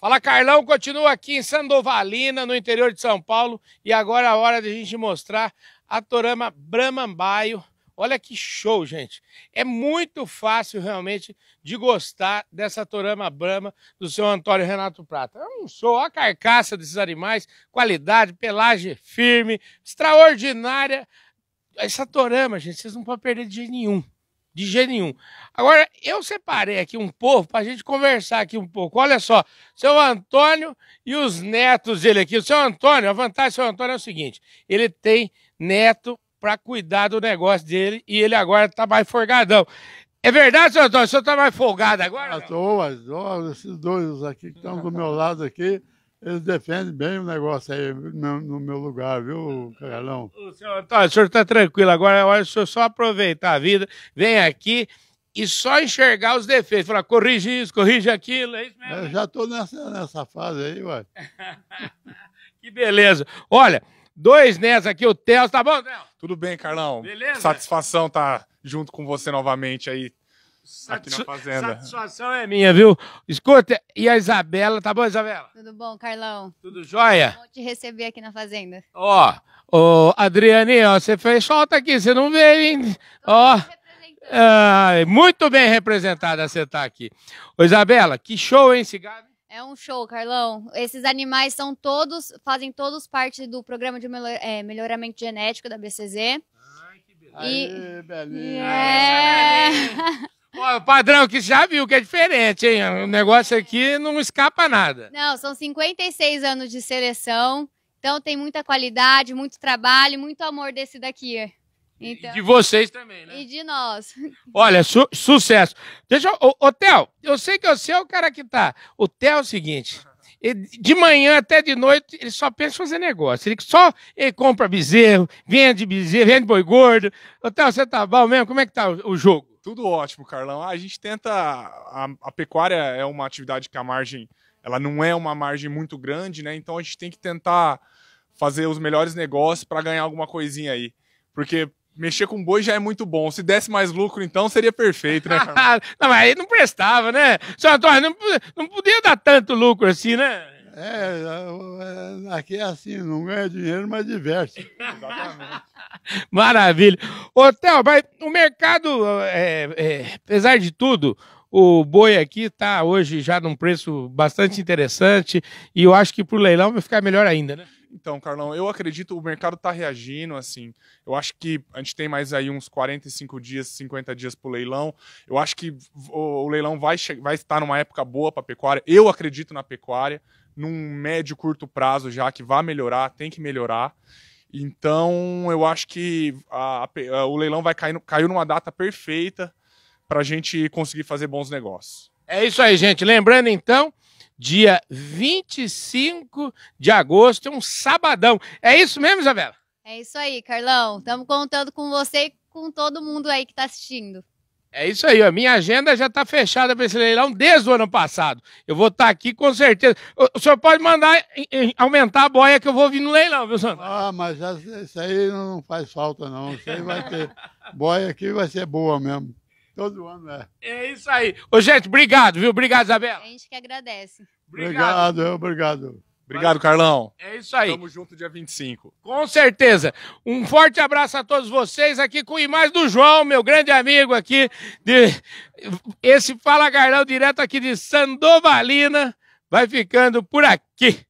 Fala Carlão, continua aqui em Sandovalina, no interior de São Paulo, e agora é a hora de a gente mostrar a Torama Bramambaio. Olha que show, gente. É muito fácil realmente de gostar dessa Torama Brama do seu Antônio Renato Prata. É um show, olha a carcaça desses animais, qualidade, pelagem firme, extraordinária. Essa Torama, gente, vocês não podem perder de jeito nenhum. De jeito nenhum. Agora, eu separei aqui um povo para a gente conversar aqui um pouco. Olha só, seu Antônio e os netos dele aqui. O seu Antônio, a vantagem do seu Antônio é o seguinte: ele tem neto para cuidar do negócio dele e ele agora está mais forgadão. É verdade, seu Antônio? O senhor está mais folgado agora? Estou, ah, esses dois aqui que estão do meu lado aqui. Eles defendem bem o negócio aí no, no meu lugar, viu, Carlão? O senhor está o senhor tá tranquilo agora, é olha, o senhor só aproveitar a vida, vem aqui e só enxergar os defeitos, falar, corrige isso, corrige aquilo, é isso mesmo? Eu já estou nessa, nessa fase aí, ué. que beleza. Olha, dois netos aqui, o Theo, tá bom, Theo? Tudo bem, Carlão? Beleza? Satisfação tá junto com você novamente aí, Aqui na fazenda. Satisfação é minha, viu? Escuta, e a Isabela, tá bom, Isabela? Tudo bom, Carlão? Tudo jóia? Vou te receber aqui na fazenda. Ó, ô, Adriane, ó, você fez falta aqui, você não veio, hein? ó. muito bem representada você tá aqui. Ô, Isabela, que show, hein, cigarro? É um show, Carlão. Esses animais são todos, fazem todos parte do programa de é, melhoramento genético da BCZ. Ai, que beleza. E... Aê, É padrão que já viu que é diferente, hein? O negócio aqui não escapa nada. Não, são 56 anos de seleção, então tem muita qualidade, muito trabalho, muito amor desse daqui. Então... E de vocês também, né? E de nós. Olha, su sucesso. Deixa, eu... ô Theo, eu sei que você é o cara que tá. O Theo é o seguinte, de manhã até de noite, ele só pensa em fazer negócio. Ele só ele compra bezerro, vende bezerro, vende boi gordo. Ô Theo, você tá bom mesmo? Como é que tá o, o jogo? Tudo ótimo, Carlão. A gente tenta. A, a, pecuária é uma atividade que a margem. Ela não é uma margem muito grande, né? Então a gente tem que tentar fazer os melhores negócios para ganhar alguma coisinha aí. Porque mexer com boi já é muito bom. Se desse mais lucro, então seria perfeito, né, Carlão? não, mas aí não prestava, né? Só Antônio, não, não podia dar tanto lucro assim, né? É, é, aqui é assim, não ganha dinheiro, mas diverte. Exatamente. Maravilha. Ô, Theo, mas o mercado, é, é, apesar de tudo, o boi aqui está hoje já num preço bastante interessante e eu acho que para o leilão vai ficar melhor ainda, né? Então, Carlão, eu acredito que o mercado está reagindo, assim. Eu acho que a gente tem mais aí uns 45 dias, 50 dias para o leilão. Eu acho que o, o leilão vai, vai estar numa época boa para a pecuária. Eu acredito na pecuária num médio curto prazo já que vai melhorar, tem que melhorar. Então, eu acho que a, a, o leilão vai cair, caiu numa data perfeita para a gente conseguir fazer bons negócios. É isso aí, gente. Lembrando, então, dia 25 de agosto, é um sabadão. É isso mesmo, Isabela? É isso aí, Carlão. Estamos contando com você e com todo mundo aí que está assistindo. É isso aí, a Minha agenda já está fechada para esse leilão desde o ano passado. Eu vou estar tá aqui com certeza. O, o senhor pode mandar em, em, aumentar a boia que eu vou vir no leilão, viu, senhor. Ah, mas isso aí não faz falta, não. Isso aí vai ter. boia aqui vai ser boa mesmo. Todo ano é. É isso aí. Ô, gente, obrigado, viu? Obrigado, Isabela. A gente que agradece. Obrigado, obrigado. obrigado. Obrigado, Carlão. É isso aí. Tamo junto dia 25. Com certeza. Um forte abraço a todos vocês aqui com mais do João, meu grande amigo aqui de esse Fala Carlão direto aqui de Sandovalina. Vai ficando por aqui.